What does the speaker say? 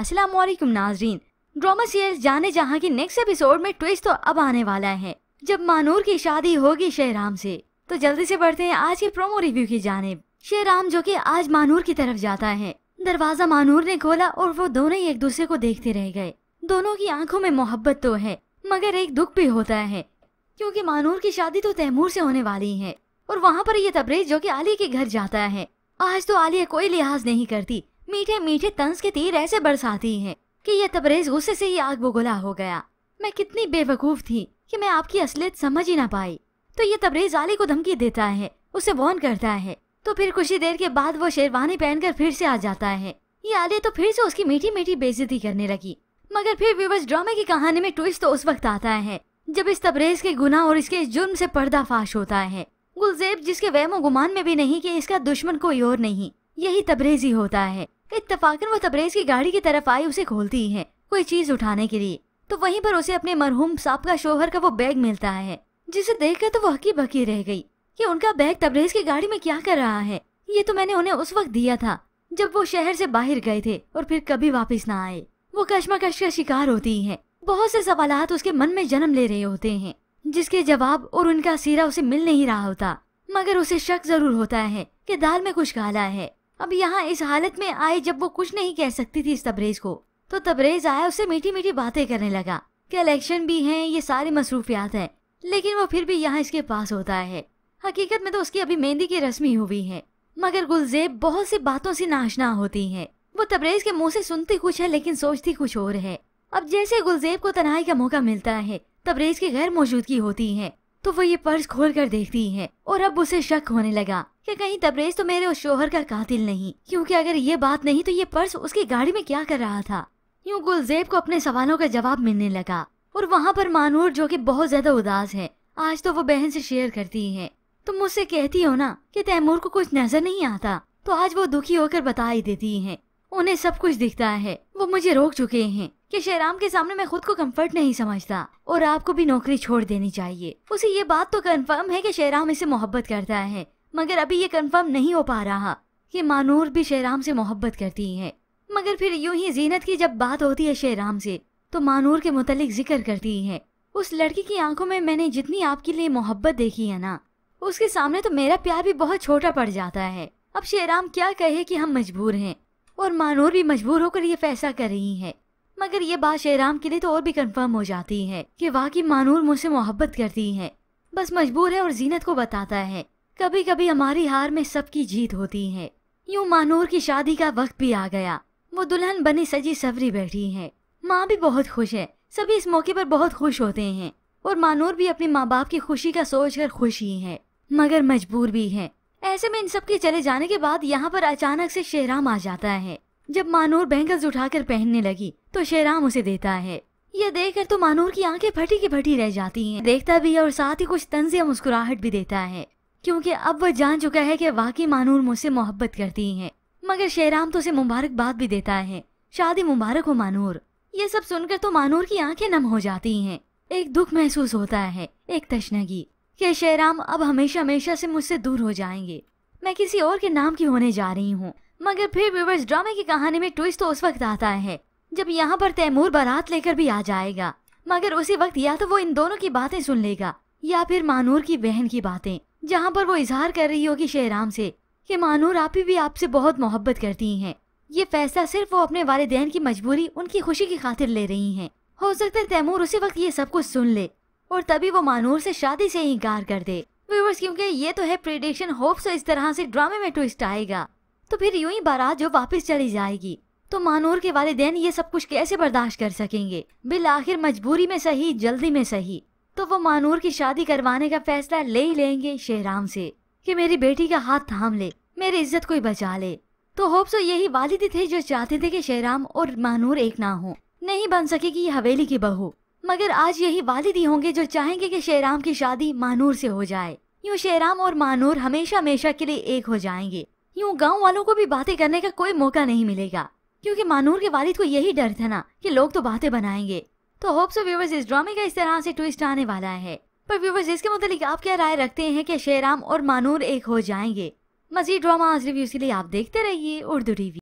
अस्सलाम वालेकुम नाजरीन ड्रामा सीरियल जाने जहाँ की नेक्स्ट एपिसोड में ट्विस्ट तो अब आने वाला है जब मानूर की शादी होगी शेराम से तो जल्दी से बढ़ते हैं आज के प्रोमो रिव्यू की जानेब शेहराम जो कि आज मानूर की तरफ जाता है दरवाजा मानूर ने खोला और वो दोनों ही एक दूसरे को देखते रह गए दोनों की आंखों में मोहब्बत तो है मगर एक दुख भी होता है क्योंकि मानूर की शादी तो तैमूर से होने वाली है और वहाँ पर ये तबरेज जो कि आलिया के घर जाता है आज तो आलिया कोई लिहाज नहीं करती मीठे मीठे तंज के तीर ऐसे बरसाती हैं कि यह तबरेज गुस्से से ही आग बुगुला हो गया मैं कितनी बेवकूफ़ थी कि मैं आपकी असलियत समझ ही ना पाई तो ये तबरेज आली को धमकी देता है उसे वॉर्न करता है तो फिर कुछ ही देर के बाद वो शेरवानी पहनकर फिर से आ जाता है ये आलिया तो फिर से उसकी मीठी मीठी बेजती करने लगी मगर फिर विवश ड्रामे की कहानी में ट्विस्ट तो उस वक्त आता है जब इस तबरेज के गुना और इसके जुर्म से पर्दाफाश होता है गुलजेब जिसके वहमो गुमान में भी नहीं कि इसका दुश्मन कोई और नहीं यही तबरेज ही होता है इतफाकन वो तबरेज की गाड़ी की तरफ आई उसे खोलती है कोई चीज उठाने के लिए तो वहीं पर उसे अपने मरहूम साहब का शोहर का वो बैग मिलता है जिसे देखकर तो वो हकी बकी रह गई कि उनका बैग तबरेज की गाड़ी में क्या कर रहा है ये तो मैंने उन्हें उस वक्त दिया था जब वो शहर से बाहर गए थे और फिर कभी वापस ना आए वो कश्मकश का शिकार होती है बहुत से सवाल उसके मन में जन्म ले रहे होते हैं जिसके जवाब और उनका सीरा उसे मिल नहीं रहा होता मगर उसे शक जरूर होता है कि दाल में कुछ काला है अब यहाँ इस हालत में आई जब वो कुछ नहीं कह सकती थी इस तबरेज को तो तबरेज आया उससे मीठी मीठी बातें करने लगा की इलेक्शन भी है ये सारी मसरूफियात है लेकिन वो फिर भी यहाँ इसके पास होता है हकीकत में तो उसकी अभी मेहंदी की रस्मी हुई है मगर गुलजेब बहुत सी बातों से नाशना होती है वो तबरेज के मुंह से सुनती कुछ है लेकिन सोचती कुछ और है अब जैसे गुलजेब को तनाई का मौका मिलता है तबरेज की गैर मौजूदगी होती है तो वो ये पर्स खोल कर देखती है और अब उसे शक होने लगा कि कहीं तबरेज तो मेरे उस शोहर का कातिल नहीं क्योंकि अगर ये बात नहीं तो ये पर्स उसकी गाड़ी में क्या कर रहा था यूँ गुलजेब को अपने सवालों का जवाब मिलने लगा और वहाँ पर मानूर जो कि बहुत ज्यादा उदास है आज तो वो बहन से शेयर करती है तुम तो मुझसे कहती हो ना कि तैमूर को कुछ नजर नहीं आता तो आज वो दुखी होकर बता ही देती है उन्हें सब कुछ दिखता है वो मुझे रोक चुके हैं कि शहराम के सामने मैं खुद को कंफर्ट नहीं समझता और आपको भी नौकरी छोड़ देनी चाहिए उसे ये बात तो कंफर्म है कि शहराम इसे मोहब्बत करता है मगर अभी ये कंफर्म नहीं हो पा रहा कि मानूर भी शहराम से मोहब्बत करती है मगर फिर यूं ही जीनत की जब बात होती है शहराम से तो मानूर के मुतलिक जिक्र करती है उस लड़की की आंखों में मैंने जितनी आपके लिए मोहब्बत देखी है ना उसके सामने तो मेरा प्यार भी बहुत छोटा पड़ जाता है अब शेराम क्या कहे कि हम मजबूर हैं और मानूर भी मजबूर होकर ये फैसला कर रही है मगर ये बात शहराम के लिए तो और भी कंफर्म हो जाती है कि वाकई मानूर मुझसे मोहब्बत करती है बस मजबूर है और जीनत को बताता है कभी कभी हमारी हार में सबकी जीत होती है यूँ मानूर की शादी का वक्त भी आ गया वो दुल्हन बनी सजी सवरी बैठी है माँ भी बहुत खुश है सभी इस मौके पर बहुत खुश होते हैं और मानूर भी अपने माँ बाप की खुशी का सोच कर खुश ही है मगर मजबूर भी है ऐसे में इन सब के चले जाने के बाद यहाँ पर अचानक से शेराम आ जाता है जब मानूर बैंगल्स उठाकर पहनने लगी तो शेराम उसे देता है यह देखकर तो मानूर की आंखें फटी की फटी रह जाती हैं। देखता भी है और साथ ही कुछ तंजिया मुस्कुराहट भी देता है क्योंकि अब वह जान चुका है कि वाकई मानूर मुझसे मोहब्बत करती है मगर शेराम तो उसे मुबारकबाद भी देता है शादी मुबारक हो मानूर ये सब सुनकर तो मानूर की आंखें नम हो जाती है एक दुख महसूस होता है एक तशनगी कि शेराम अब हमेशा हमेशा से मुझसे दूर हो जाएंगे मैं किसी और के नाम की होने जा रही हूँ मगर फिर व्यूवर्स ड्रामे की कहानी में ट्विस्ट तो उस वक्त आता है जब यहाँ पर तैमूर बारात लेकर भी आ जाएगा मगर उसी वक्त या तो वो इन दोनों की बातें सुन लेगा या फिर मानूर की बहन की बातें जहाँ पर वो इजहार कर रही होगी शेहराम से कि मानूर आप ही भी आपसे बहुत मोहब्बत करती हैं ये फैसला सिर्फ वो अपने वाले की मजबूरी उनकी खुशी की खातिर ले रही हैं हो सकता है तैमूर उसी वक्त ये सब कुछ सुन ले और तभी वो मानूर से शादी से इनकार कर दे व्यूवर्स क्योंकि ये तो है प्रिडिक्शन होप्स तो इस तरह से ड्रामे में ट्विस्ट आएगा तो फिर यूं ही बारात जो वापस चली जाएगी तो मानूर के देन ये सब कुछ कैसे बर्दाश्त कर सकेंगे बिल आखिर मजबूरी में सही जल्दी में सही तो वो मानूर की शादी करवाने का फैसला ले ही लेंगे शेहराम से कि मेरी बेटी का हाथ थाम ले मेरी इज्जत कोई बचा ले तो सो तो यही वालिद थे जो चाहते थे कि शेहराम और मानूर एक ना हो नहीं बन सकेगी ये हवेली की बहू मगर आज यही वालिद ही होंगे जो चाहेंगे कि शेहराम की शादी मानूर से हो जाए यूँ शेहराम और मानूर हमेशा हमेशा के लिए एक हो जाएंगे यूँ गांव वालों को भी बातें करने का कोई मौका नहीं मिलेगा क्योंकि मानूर के वालिद को यही डर था ना कि लोग तो बातें बनाएंगे तो होप्स व्यूवर्स इस ड्रामे का इस तरह से ट्विस्ट आने वाला है पर व्यूवर्स इसके मुतालिक आप क्या राय रखते हैं कि शेराम और मानूर एक हो जाएंगे मजीद ड्रामा आज रिव्यू के लिए आप देखते रहिए उर्दू टीवी